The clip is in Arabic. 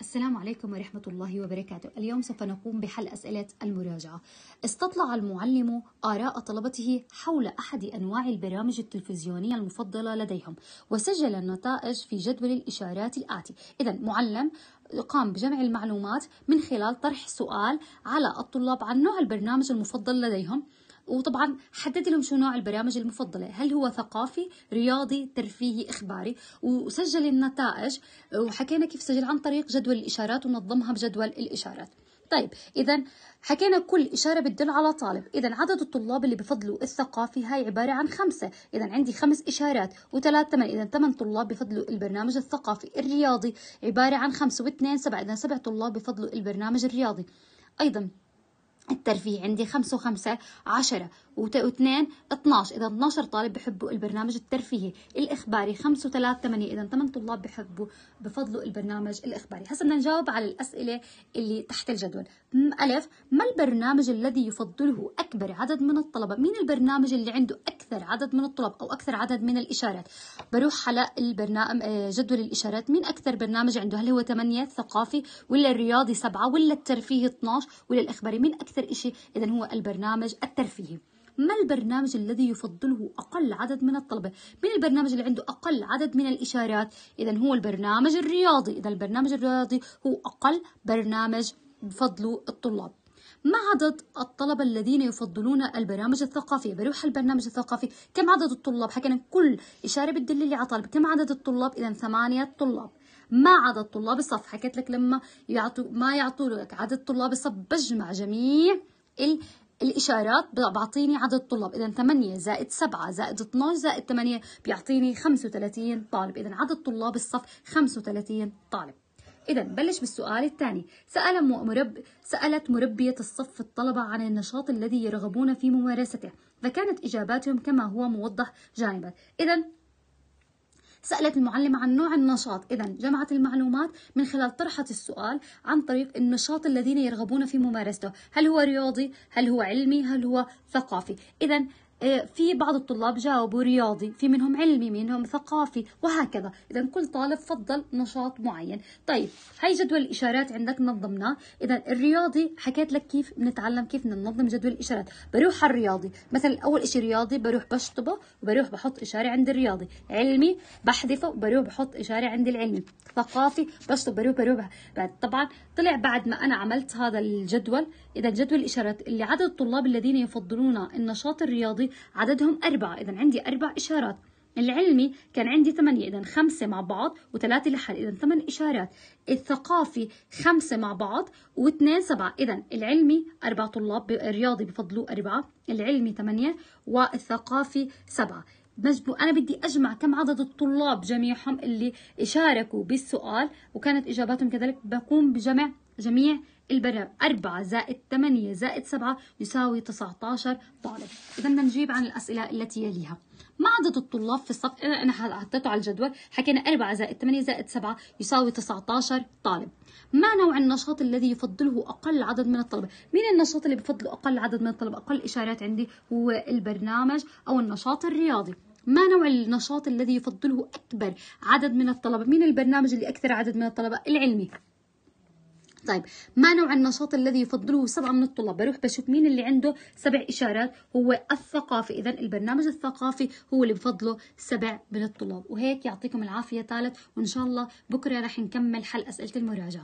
السلام عليكم ورحمة الله وبركاته اليوم سوف نقوم بحل أسئلة المراجعة استطلع المعلم آراء طلبته حول أحد أنواع البرامج التلفزيونية المفضلة لديهم وسجل النتائج في جدول الإشارات الآتي إذا معلم قام بجمع المعلومات من خلال طرح سؤال على الطلاب عن نوع البرنامج المفضل لديهم وطبعا حدد لهم شو نوع البرامج المفضله هل هو ثقافي رياضي ترفيهي اخباري وسجل النتائج وحكينا كيف سجل عن طريق جدول الاشارات ونظمها بجدول الاشارات طيب اذا حكينا كل إشارة بتدل على طالب إذا عدد الطلاب اللي بفضلوا الثقافي هاي عبارة عن خمسة إذا عندي خمس إشارات وثلاث ثمان إذا ثمان طلاب بفضلوا البرنامج الثقافي الرياضي عبارة عن خمسة واثنين سبعة إذا سبع طلاب بفضلوا البرنامج الرياضي أيضا الترفيه عندي خمسة وخمسة عشرة واثنين 12 اذا 12 طالب بحبوا البرنامج الترفيهي الاخباري 5 و3 8 اذا 8 طلاب بحبوا بفضلوا البرنامج الاخباري هسه بدنا نجاوب على الاسئله اللي تحت الجدول الف ما البرنامج الذي يفضله اكبر عدد من الطلبه مين البرنامج اللي عنده اكثر عدد من الطلاب او اكثر عدد من الاشارات بروح على البرنامج آه، جدول الاشارات مين اكثر برنامج عنده هل هو 8 ثقافي ولا الرياضي 7 ولا الترفيهي 12 ولا الاخباري مين اكثر شيء اذا هو البرنامج الترفيهي ما البرنامج الذي يفضله أقل عدد من الطلبة من البرنامج اللي عنده أقل عدد من الإشارات إذا هو البرنامج الرياضي إذا البرنامج الرياضي هو أقل برنامج بفضله الطلاب ما عدد الطلبة الذين يفضلون البرامج الثقافية بروح البرنامج الثقافي كم عدد الطلاب حكينا كل إشارة بتدللي على طالب كم عدد الطلاب إذا ثمانية طلاب ما عدد طلاب الصف حكيت لك لما يعطوا ما يعطوا لك عدد طلاب الصف بجمع جميع الإشارات بعطيني عدد طلاب إذا 8 زائد 7 زائد 12 زائد 8 بيعطيني 35 طالب إذا عدد طلاب الصف 35 طالب إذا بلش بالسؤال الثاني سأل مرب... سألت مربية الصف الطلبة عن النشاط الذي يرغبون في ممارسته فكانت إجاباتهم كما هو موضح جانبا إذا سألت المعلمة عن نوع النشاط إذا جمعت المعلومات من خلال طرحة السؤال عن طريق النشاط الذين يرغبون في ممارسته هل هو رياضي هل هو علمي هل هو ثقافي إذا إيه، في بعض الطلاب جاوبوا رياضي في منهم علمي منهم ثقافي وهكذا إذا كل طالب فضل نشاط معين طيب هاي جدول الإشارات عندك نظمناه إذا الرياضي حكيت لك كيف بنتعلم كيف ننظم جدول الإشارات بروح على الرياضي مثلا أول شيء رياضي بروح بشطبه وبروح بحط إشارة عند الرياضي علمي بحذفه وبروح بحط إشارة عند العلمي ثقافي بشطب بروح بروح بعد طبعا طلع بعد ما أنا عملت هذا الجدول إذا جدول الإشارات اللي عدد الطلاب الذين يفضلون النشاط الرياضي عددهم أربعة إذا عندي أربع إشارات العلمي كان عندي ثمانية إذا خمسة مع بعض وثلاثة لحال إذا ثمان إشارات الثقافي خمسة مع بعض واثنين سبعة إذا العلمي أربع طلاب الرياضي بفضلوا أربعة العلمي ثمانية والثقافي سبعة مجبو أنا بدي أجمع كم عدد الطلاب جميعهم اللي شاركوا بالسؤال وكانت إجاباتهم كذلك بقوم بجمع جميع البراء 4 زائد 8 زائد 7 يساوي 19 طالب إذا بدنا نجيب عن الأسئلة التي يليها ما عدد الطلاب في الصف انا أنا حطيته على الجدول حكينا 4 زائد 8 زائد 7 يساوي 19 طالب ما نوع النشاط الذي يفضله أقل عدد من الطلبة مين النشاط اللي بفضله أقل عدد من الطلبة أقل إشارات عندي هو البرنامج أو النشاط الرياضي ما نوع النشاط الذي يفضله أكبر عدد من الطلبة مين البرنامج اللي أكثر عدد من الطلبة العلمي طيب ما نوع النشاط الذي يفضله سبعة من الطلاب بروح بشوف مين اللي عنده سبع إشارات هو الثقافي إذا البرنامج الثقافي هو اللي بفضله سبع من الطلاب وهيك يعطيكم العافية ثالث وإن شاء الله بكرة رح نكمل حل أسئلة المراجعة